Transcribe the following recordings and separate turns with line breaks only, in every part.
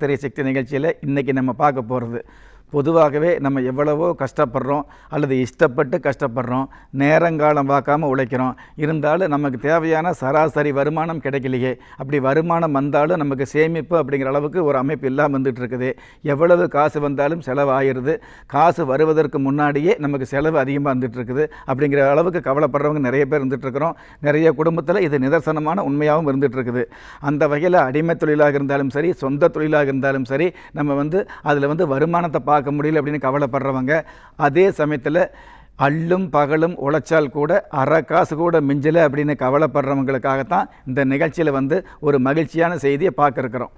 திரை சக்தி நிகழ்ச்சியில் இன்றைக்கி நம்ம பார்க்க போகிறது பொதுவாகவே நம்ம எவ்வளவோ கஷ்டப்படுறோம் அல்லது இஷ்டப்பட்டு கஷ்டப்படுறோம் நேரங்காலம் பார்க்காம உழைக்கிறோம் இருந்தாலும் நமக்கு தேவையான சராசரி வருமானம் கிடைக்கலையே அப்படி வருமானம் வந்தாலும் நமக்கு சேமிப்பு அப்படிங்கிற அளவுக்கு ஒரு அமைப்பு இல்லாமல் வந்துட்டு இருக்குது எவ்வளவு காசு வந்தாலும் செலவு ஆயிடுது காசு வருவதற்கு முன்னாடியே நமக்கு செலவு அதிகமாக வந்துட்டு இருக்குது அப்படிங்கிற அளவுக்கு கவலைப்படுறவங்க நிறைய பேர் இருந்துகிட்ருக்கிறோம் நிறைய குடும்பத்தில் இது நிதர்சனமான உண்மையாகவும் இருந்துகிட்ருக்குது அந்த வகையில் அடிமை தொழிலாக இருந்தாலும் சரி சொந்த தொழிலாக இருந்தாலும் சரி நம்ம வந்து அதில் வந்து வருமானத்தை பார்க்க பார்க்க முடியல அப்படின்னு கவலைப்படுறவங்க அதே சமயத்தில் அள்ளும் பகலும் உழைச்சால் கூட அரை காசு கூட மிஞ்சலை அப்படின்னு கவலைப்படுறவங்களுக்காகத்தான் இந்த நிகழ்ச்சியில் வந்து ஒரு மகிழ்ச்சியான செய்தியை பார்க்க இருக்கிறோம்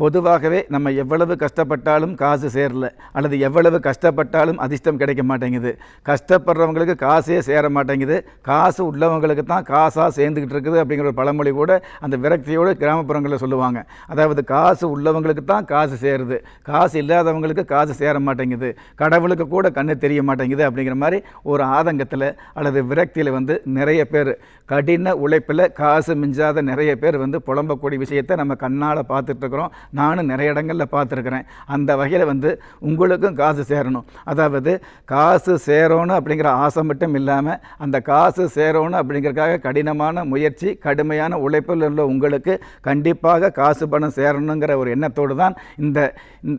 பொதுவாகவே நம்ம எவ்வளவு கஷ்டப்பட்டாலும் காசு சேரல அல்லது எவ்வளவு கஷ்டப்பட்டாலும் அதிர்ஷ்டம் கிடைக்க மாட்டேங்குது கஷ்டப்படுறவங்களுக்கு காசே சேர மாட்டேங்குது காசு உள்ளவங்களுக்கு தான் காசாக சேர்ந்துக்கிட்டு இருக்குது அப்படிங்கிற ஒரு பழமொழி கூட அந்த விரக்தியோடு கிராமப்புறங்களில் சொல்லுவாங்க அதாவது காசு உள்ளவங்களுக்கு தான் காசு சேருது காசு இல்லாதவங்களுக்கு காசு சேர மாட்டேங்குது கடவுளுக்கு கூட கண்ணு தெரிய மாட்டேங்குது அப்படிங்கிற மாதிரி ஒரு ஆதங்கத்தில் அல்லது விரக்தியில் வந்து நிறைய பேர் கடின உழைப்பில் காசு மிஞ்சாத நிறைய பேர் வந்து புலம்பக்கூடிய விஷயத்தை நம்ம கண்ணால் பார்த்துட்ருக்குறோம் நானும் நிறைய இடங்களில் பார்த்துருக்குறேன் அந்த வகையில் வந்து உங்களுக்கும் காசு சேரணும் அதாவது காசு சேரணும் அப்படிங்கிற ஆசை மட்டும் இல்லாமல் அந்த காசு சேரணும் அப்படிங்கிறதுக்காக கடினமான முயற்சி கடுமையான உழைப்பில் உள்ள உங்களுக்கு கண்டிப்பாக காசு பணம் சேரணுங்கிற ஒரு எண்ணத்தோடு தான் இந்த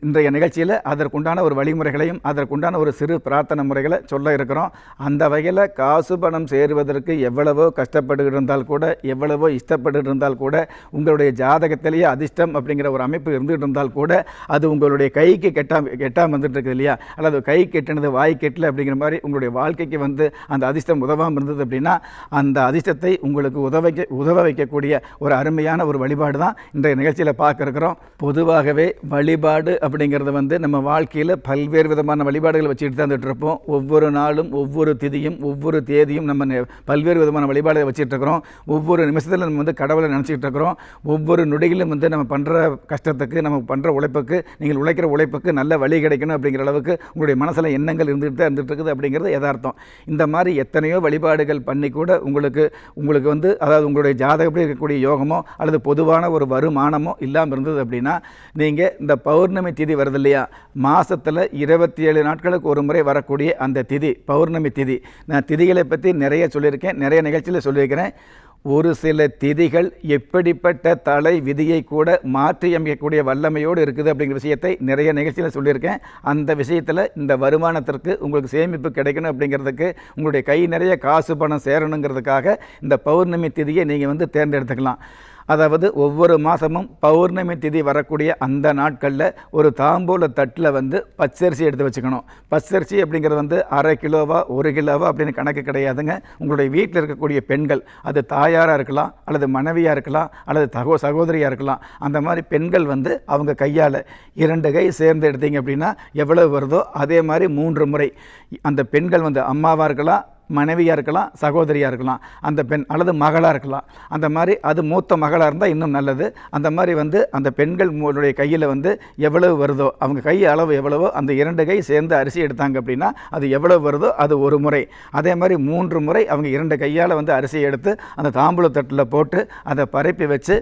இன்றைய நிகழ்ச்சியில் அதற்குண்டான ஒரு வழிமுறைகளையும் அதற்குண்டான ஒரு சிறு பிரார்த்தனை முறைகளை சொல்ல இருக்கிறோம் அந்த வகையில் காசு பணம் சேருவதற்கு எவ்வளவோ கஷ்டப்பட்டு இருந்தால் கூட எவ்வளவோ இஷ்டப்பட்டு இருந்தால் கூட உங்களுடைய ஜாதகத்திலேயே அதிர்ஷ்டம் அப்படிங்கிற ஒரு அமைப்பு இருந்துகிட்டு இருந்தால் கூட அது உங்களுடைய கைக்கு கெட்டாம் கெட்டாமல் வந்துட்டு இருக்குது இல்லையா அல்லது கை கெட்டினது வாய் கெட்டல அப்படிங்கிற மாதிரி உங்களுடைய வாழ்க்கைக்கு வந்து அந்த அதிர்ஷ்டம் உதவாமல் இருந்தது அப்படின்னா அந்த அதிர்ஷ்டத்தை உங்களுக்கு உதவிக்க உதவ வைக்கக்கூடிய ஒரு அருமையான ஒரு வழிபாடு தான் இன்றைய நிகழ்ச்சியில் பார்க்குறோம் பொதுவாகவே வழிபாடு அப்படிங்கிறது வந்து நம்ம வாழ்க்கையில் பல்வேறு விதமான வழிபாடுகளை வச்சுட்டு தான் இருப்போம் ஒவ்வொரு நாளும் ஒவ்வொரு திதியும் ஒவ்வொரு தேதியும் நம்ம பல்வேறு விதமான வழிபாடுகளை வச்சுட்டு இருக்கிறோம் ஒவ்வொரு நிமிஷத்தில் நம்ம வந்து கடவுளை நினச்சிக்கிட்டு இருக்கிறோம் ஒவ்வொரு நொடியிலும் வந்து நம்ம பண்ணுற கஷ்ட கஷ்டத்துக்கு நம்ம பண்ணுற உழைப்புக்கு நீங்கள் உழைக்கிற உழைப்புக்கு நல்ல வழி கிடைக்கணும் அப்படிங்கிற அளவுக்கு உங்களுடைய மனசில் எண்ணங்கள் இருந்துகிட்டு தான் இருந்துகிட்டு இருக்குது அப்படிங்கிறது எதார்த்தம் இந்த மாதிரி எத்தனையோ வழிபாடுகள் பண்ணி கூட உங்களுக்கு உங்களுக்கு வந்து அதாவது உங்களுடைய ஜாதகப்படி இருக்கக்கூடிய யோகமோ அல்லது பொதுவான ஒரு வருமானமோ இல்லாமல் இருந்தது அப்படின்னா நீங்கள் இந்த பௌர்ணமி திதி வருது இல்லையா மாதத்தில் இருபத்தி ஏழு நாட்களுக்கு ஒரு முறை வரக்கூடிய அந்த திதி பௌர்ணமி திதி நான் திதிகளை பற்றி நிறைய சொல்லியிருக்கேன் நிறைய நிகழ்ச்சியில் சொல்லியிருக்கிறேன் ஒரு சில திதிகள் எப்படிப்பட்ட தலை விதியை கூட அமைக்கக்கூடிய வல்லமையோடு இருக்குது அப்படிங்கிற விஷயத்தை நிறைய நிகழ்ச்சியில் சொல்லியிருக்கேன் அந்த விஷயத்தில் இந்த வருமானத்திற்கு உங்களுக்கு சேமிப்பு கிடைக்கணும் அப்படிங்கிறதுக்கு உங்களுடைய கை நிறைய காசு பணம் சேரணுங்கிறதுக்காக இந்த பௌர்ணமி திதியை நீங்கள் வந்து தேர்ந்தெடுத்துக்கலாம் அதாவது ஒவ்வொரு மாதமும் பௌர்ணமி திதி வரக்கூடிய அந்த நாட்களில் ஒரு தாம்பூல தட்டில் வந்து பச்சரிசி எடுத்து வச்சுக்கணும் பச்சரிசி அப்படிங்கிறது வந்து அரை கிலோவா ஒரு கிலோவா அப்படின்னு கணக்கு கிடையாதுங்க உங்களுடைய வீட்டில் இருக்கக்கூடிய பெண்கள் அது தாயாராக இருக்கலாம் அல்லது மனைவியாக இருக்கலாம் அல்லது சகோ சகோதரியாக இருக்கலாம் அந்த மாதிரி பெண்கள் வந்து அவங்க கையால் இரண்டு கை சேர்ந்து எடுத்தீங்க அப்படின்னா எவ்வளவு வருதோ அதே மாதிரி மூன்று முறை அந்த பெண்கள் வந்து அம்மாவாக இருக்கலாம் மனைவியாக இருக்கலாம் சகோதரியாக இருக்கலாம் அந்த பெண் அல்லது மகளாக இருக்கலாம் அந்த மாதிரி அது மூத்த மகளாக இருந்தால் இன்னும் நல்லது அந்த மாதிரி வந்து அந்த பெண்கள் உங்களுடைய கையில் வந்து எவ்வளவு வருதோ அவங்க கை அளவு எவ்வளவோ அந்த இரண்டு கை சேர்ந்து அரிசி எடுத்தாங்க அப்படின்னா அது எவ்வளவு வருதோ அது ஒரு முறை அதே மாதிரி மூன்று முறை அவங்க இரண்டு கையால் வந்து அரிசியை எடுத்து அந்த தாம்பூலத்தட்டில் போட்டு அதை பரப்பி வச்சு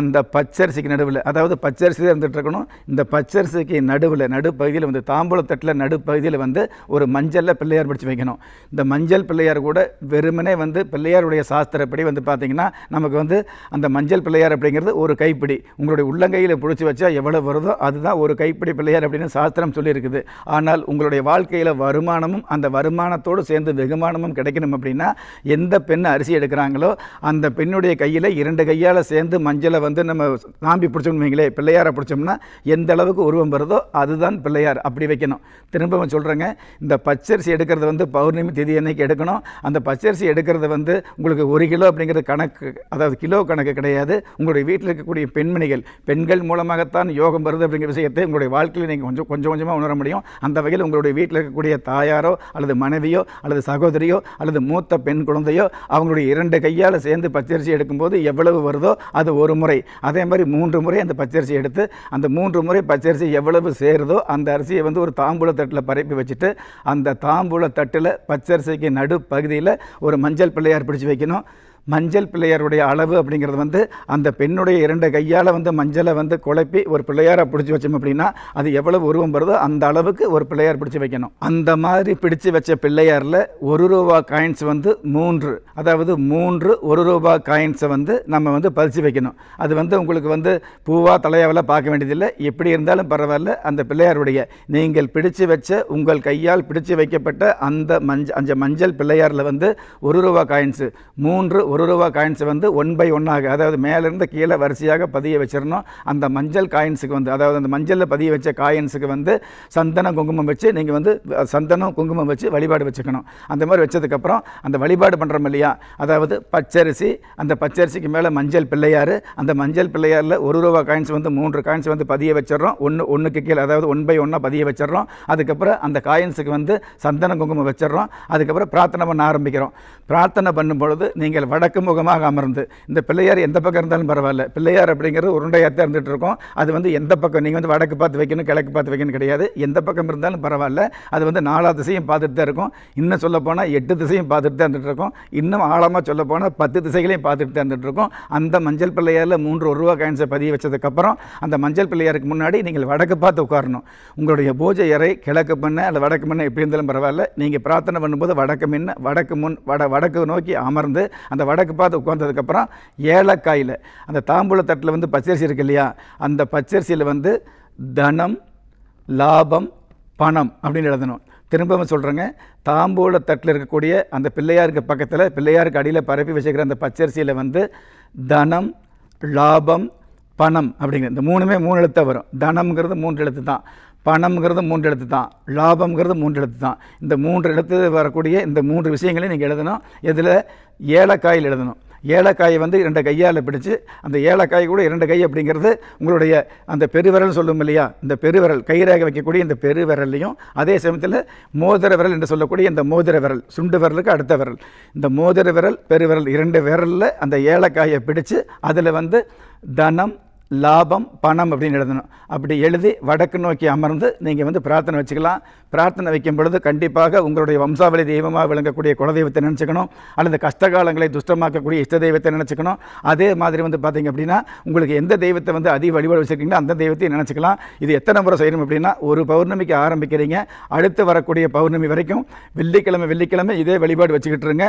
அந்த பச்சரிசிக்கு நடுவில் அதாவது பச்சரிசி தான் இருந்துகிட்டு இருக்கணும் இந்த பச்சரிசிக்கு நடுவில் நடுப்பகுதியில் வந்து தாம்பூலத்தட்டில் நடுப்பகுதியில் வந்து ஒரு மஞ்சளில் பிள்ளையார் பிடிச்சி வைக்கணும் இந்த மஞ்சள் பிள்ளையார் கூட வெறுமனே வந்து பிள்ளையாருடைய சாஸ்திரப்படி வந்து பார்த்தீங்கன்னா நமக்கு வந்து அந்த மஞ்சள் பிள்ளையார் அப்படிங்கிறது ஒரு கைப்பிடி உங்களுடைய உள்ளங்கையில் பிடிச்சி வச்சா எவ்வளோ வருதோ அதுதான் ஒரு கைப்பிடி பிள்ளையார் அப்படின்னு சாஸ்திரம் சொல்லியிருக்குது ஆனால் உங்களுடைய வாழ்க்கையில் வருமானமும் அந்த வருமானத்தோடு சேர்ந்து வெகுமானமும் கிடைக்கணும் அப்படின்னா எந்த பெண் அரிசி எடுக்கிறாங்களோ அந்த பெண்ணுடைய கையில் இரண்டு கையால் சேர்ந்து மஞ்சளை வந்து நம்ம சாம்பி பிடிச்சோம் வைங்களே பிள்ளையாரை பிடிச்சோம்னா எந்த அளவுக்கு உருவம் வருதோ அதுதான் பிள்ளையார் அப்படி வைக்கணும் திரும்பவும் சொல்கிறேங்க இந்த பச்சரிசி எடுக்கிறது வந்து பௌர்ணமி திதி அன்னைக்கு எடுக்கணும் எடுக்கணும் அந்த பச்சரிசி எடுக்கிறது வந்து உங்களுக்கு ஒரு கிலோ அப்படிங்கிறது கணக்கு அதாவது கிலோ கணக்கு கிடையாது உங்களுடைய வீட்டில் இருக்கக்கூடிய பெண்மணிகள் பெண்கள் மூலமாகத்தான் யோகம் வருது அப்படிங்கிற விஷயத்தை உங்களுடைய வாழ்க்கையில் நீங்கள் கொஞ்சம் கொஞ்சம் கொஞ்சமாக உணர முடியும் அந்த வகையில் உங்களுடைய வீட்டில் இருக்கக்கூடிய தாயாரோ அல்லது மனைவியோ அல்லது சகோதரியோ அல்லது மூத்த பெண் குழந்தையோ அவங்களுடைய இரண்டு கையால் சேர்ந்து பச்சரிசி எடுக்கும்போது எவ்வளவு வருதோ அது ஒரு முறை அதே மாதிரி மூன்று முறை அந்த பச்சரிசி எடுத்து அந்த மூன்று முறை பச்சரிசி எவ்வளவு சேருதோ அந்த அரிசியை வந்து ஒரு தாம்பூல தட்டில் பரப்பி வச்சுட்டு அந்த தாம்பூல தட்டில் பச்சரிசிக்கு நடு நடுப்பகுதியில் ஒரு மஞ்சள் பிள்ளையார் பிடிச்சி வைக்கணும் மஞ்சள் பிள்ளையாருடைய அளவு அப்படிங்கிறது வந்து அந்த பெண்ணுடைய இரண்டு கையால் வந்து மஞ்சளை வந்து குழப்பி ஒரு பிள்ளையாரை பிடிச்சி வச்சோம் அப்படின்னா அது எவ்வளவு உருவம் வருதோ அந்த அளவுக்கு ஒரு பிள்ளையார் பிடிச்சி வைக்கணும் அந்த மாதிரி பிடிச்சி வச்ச பிள்ளையாரில் ஒரு ரூபா காயின்ஸ் வந்து மூன்று அதாவது மூன்று ஒரு ரூபா காயின்ஸை வந்து நம்ம வந்து பதிச்சு வைக்கணும் அது வந்து உங்களுக்கு வந்து பூவா தலையாவில் பார்க்க வேண்டியதில்லை எப்படி இருந்தாலும் பரவாயில்ல அந்த பிள்ளையாருடைய நீங்கள் பிடிச்சு வச்ச உங்கள் கையால் பிடிச்சு வைக்கப்பட்ட அந்த மஞ்ச அந்த மஞ்சள் பிள்ளையாரில் வந்து ஒரு ரூபா காயின்ஸு மூன்று ஒரு ரூபா காயின்ஸை வந்து ஒன் பை ஒன்னாக அதாவது மேலேருந்து கீழே வரிசையாக பதிய வச்சிடணும் அந்த மஞ்சள் காயின்ஸுக்கு வந்து அதாவது அந்த மஞ்சளில் பதிய வச்ச காயின்ஸுக்கு வந்து சந்தனம் குங்குமம் வச்சு நீங்கள் வந்து சந்தனம் குங்குமம் வச்சு வழிபாடு வச்சுக்கணும் அந்த மாதிரி வச்சதுக்கப்புறம் அந்த வழிபாடு பண்ணுறோம் இல்லையா அதாவது பச்சரிசி அந்த பச்சரிசிக்கு மேலே மஞ்சள் பிள்ளையார் அந்த மஞ்சள் பிள்ளையாரில் ஒரு ரூபா காயின்ஸ் வந்து மூன்று காயின்ஸ் வந்து பதிய வச்சிடறோம் ஒன்று ஒன்றுக்கு கீழே அதாவது ஒன் பை ஒன்னாக பதிய வச்சிடறோம் அதுக்கப்புறம் அந்த காயின்ஸுக்கு வந்து சந்தன குங்குமம் வச்சிடறோம் அதுக்கப்புறம் பிரார்த்தனை பண்ண ஆரம்பிக்கிறோம் பிரார்த்தனை பண்ணும் பொழுது நீங்கள் வட வடக்கு முகமாக அமர்ந்து இந்த பிள்ளையார் எந்த பக்கம் இருந்தாலும் பரவாயில்ல பிள்ளையார் அப்படிங்கிறது உருண்டையாக திறந்துட்டு இருக்கோம் அது வந்து எந்த பக்கம் நீங்கள் வந்து வடக்கு பார்த்து வைக்கணும் கிழக்கு பார்த்து வைக்கணும் கிடையாது எந்த பக்கம் இருந்தாலும் பரவாயில்ல அது வந்து நாலா திசையும் பார்த்துட்டு தான் இருக்கும் இன்னும் சொல்லப்போனால் எட்டு திசையும் பார்த்துட்டு தான் இருக்கோம் இன்னும் ஆழமாக சொல்லப்போனால் பத்து திசைகளையும் பார்த்துட்டு தான் இருக்கோம் அந்த மஞ்சள் பிள்ளையாரில் மூன்று ரூபா காயின்ஸை பதிய வச்சதுக்கப்புறம் அந்த மஞ்சள் பிள்ளையாருக்கு முன்னாடி நீங்கள் வடக்கு பார்த்து உட்காரணும் உங்களுடைய பூஜை அறை கிழக்கு பண்ண அல்லது வடக்கு பண்ண எப்படி இருந்தாலும் பரவாயில்ல நீங்கள் பிரார்த்தனை பண்ணும்போது வடக்கு முன்ன வடக்கு முன் வட வடக்கு நோக்கி அமர்ந்து அந்த வடக்கு பார்த்து உட்காந்ததுக்கப்புறம் ஏலக்காயில் அந்த தாம்பூல தட்டில் வந்து பச்சரிசி இருக்கு இல்லையா அந்த பச்சரிசியில் வந்து தனம் லாபம் பணம் அப்படின்னு எழுதணும் திரும்பவும் சொல்கிறேங்க தாம்பூல தட்டில் இருக்கக்கூடிய அந்த பிள்ளையாருக்கு பக்கத்தில் பிள்ளையாருக்கு அடியில் பரப்பி வச்சுக்கிற அந்த பச்சரிசியில் வந்து தனம் லாபம் பணம் அப்படிங்கிற இந்த மூணுமே மூணு எழுத்தாக வரும் தனம்ங்கிறது மூன்று எழுத்து தான் பணம்ங்கிறது மூன்று எழுத்து தான் லாபம்ங்கிறது மூன்று எழுத்து தான் இந்த மூன்று எழுத்து வரக்கூடிய இந்த மூன்று விஷயங்களையும் நீங்கள் எழுதணும் இதில் ஏலக்காயில் எழுதணும் ஏலக்காயை வந்து இரண்டு கையால் பிடிச்சி அந்த ஏலக்காய் கூட இரண்டு கை அப்படிங்கிறது உங்களுடைய அந்த பெருவிரல் சொல்லும் இல்லையா இந்த பெருவிரல் கயிறாக வைக்கக்கூடிய இந்த பெருவிரல்லையும் அதே சமயத்தில் மோதிர விரல் என்று சொல்லக்கூடிய இந்த மோதிர விரல் சுண்டு விரலுக்கு அடுத்த விரல் இந்த மோதிர விரல் பெருவிரல் இரண்டு விரலில் அந்த ஏலக்காயை பிடிச்சு அதில் வந்து தனம் லாபம் பணம் அப்படின்னு எழுதணும் அப்படி எழுதி வடக்கு நோக்கி அமர்ந்து நீங்கள் வந்து பிரார்த்தனை வச்சுக்கலாம் பிரார்த்தனை வைக்கும் பொழுது கண்டிப்பாக உங்களுடைய வம்சாவளி தெய்வமாக விளங்கக்கூடிய குலதெய்வத்தை நினச்சிக்கணும் அல்லது கஷ்டகாலங்களை துஷ்டமாக்கக்கூடிய இஷ்ட தெய்வத்தை நினச்சிக்கணும் அதே மாதிரி வந்து பார்த்திங்க அப்படின்னா உங்களுக்கு எந்த தெய்வத்தை வந்து அதிக வழிபாடு வச்சுருக்கீங்களோ அந்த தெய்வத்தையும் நினச்சிக்கலாம் இது எத்தனை முறை செய்யணும் அப்படின்னா ஒரு பௌர்ணமிக்கு ஆரம்பிக்கிறீங்க அடுத்து வரக்கூடிய பௌர்ணமி வரைக்கும் வெள்ளிக்கிழமை வெள்ளிக்கிழமை இதே வழிபாடு வச்சுக்கிட்டு இருங்க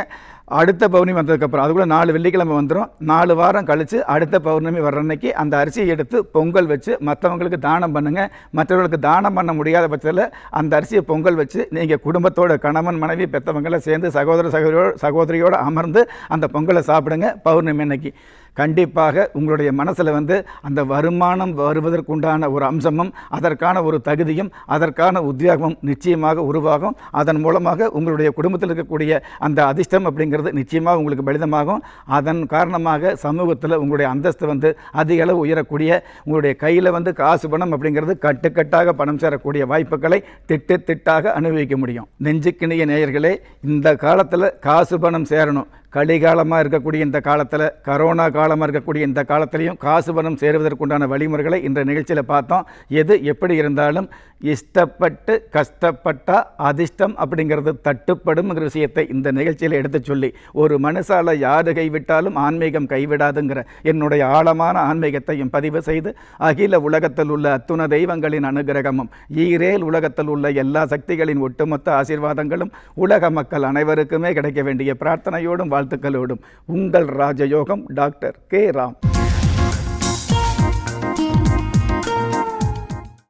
அடுத்த பௌர்ணமி வந்ததுக்கப்புறம் அதுக்குள்ளே நாலு வெள்ளிக்கிழமை வந்துடும் நாலு வாரம் கழித்து அடுத்த பௌர்ணமி வர்ற அன்னைக்கு அந்த அரிசி எடுத்து பொங்கல் வச்சு மற்றவங்களுக்கு தானம் பண்ணுங்கள் மற்றவர்களுக்கு தானம் பண்ண முடியாத பட்சத்தில் அந்த அரிசியை பொங்கல் வச்சு நீங்கள் குடும்பத்தோட கணவன் மனைவி பெற்றவங்களாம் சேர்ந்து சகோதர சகோதரியோட சகோதரியோடு அமர்ந்து அந்த பொங்கலை சாப்பிடுங்க பௌர்ணமி அன்னைக்கு கண்டிப்பாக உங்களுடைய மனசில் வந்து அந்த வருமானம் வருவதற்குண்டான ஒரு அம்சமும் அதற்கான ஒரு தகுதியும் அதற்கான உத்வேகமும் நிச்சயமாக உருவாகும் அதன் மூலமாக உங்களுடைய குடும்பத்தில் இருக்கக்கூடிய அந்த அதிர்ஷ்டம் அப்படிங்கிறது நிச்சயமாக உங்களுக்கு பலிதமாகும் அதன் காரணமாக சமூகத்தில் உங்களுடைய அந்தஸ்து வந்து அதிக அளவு உயரக்கூடிய உங்களுடைய கையில் வந்து காசு பணம் அப்படிங்கிறது கட்டுக்கட்டாக பணம் சேரக்கூடிய வாய்ப்புகளை திட்டு திட்டாக அனுபவிக்க முடியும் நெஞ்சுக்கிணிய நேயர்களே இந்த காலத்தில் காசு பணம் சேரணும் கலிகாலமாக இருக்கக்கூடிய இந்த காலத்தில் கரோனா காலமாக இருக்கக்கூடிய இந்த காலத்திலையும் காசு பணம் சேருவதற்குண்டான வழிமுறைகளை இந்த நிகழ்ச்சியில் பார்த்தோம் எது எப்படி இருந்தாலும் இஷ்டப்பட்டு கஷ்டப்பட்டால் அதிர்ஷ்டம் அப்படிங்கிறது தட்டுப்படும் விஷயத்தை இந்த நிகழ்ச்சியில் எடுத்து சொல்லி ஒரு மனுஷால் யாரு கைவிட்டாலும் ஆன்மீகம் கைவிடாதுங்கிற என்னுடைய ஆழமான ஆன்மீகத்தையும் பதிவு செய்து அகில உலகத்தில் உள்ள அத்துண தெய்வங்களின் அனுகிரகமும் ஈரேல் உலகத்தில் உள்ள எல்லா சக்திகளின் ஒட்டுமொத்த ஆசீர்வாதங்களும் உலக மக்கள் அனைவருக்குமே கிடைக்க வேண்டிய பிரார்த்தனையோடும் வாழ் வாழ்த்துக்களோடும் உங்கள் ராஜயோகம் டாக்டர் கே ராம்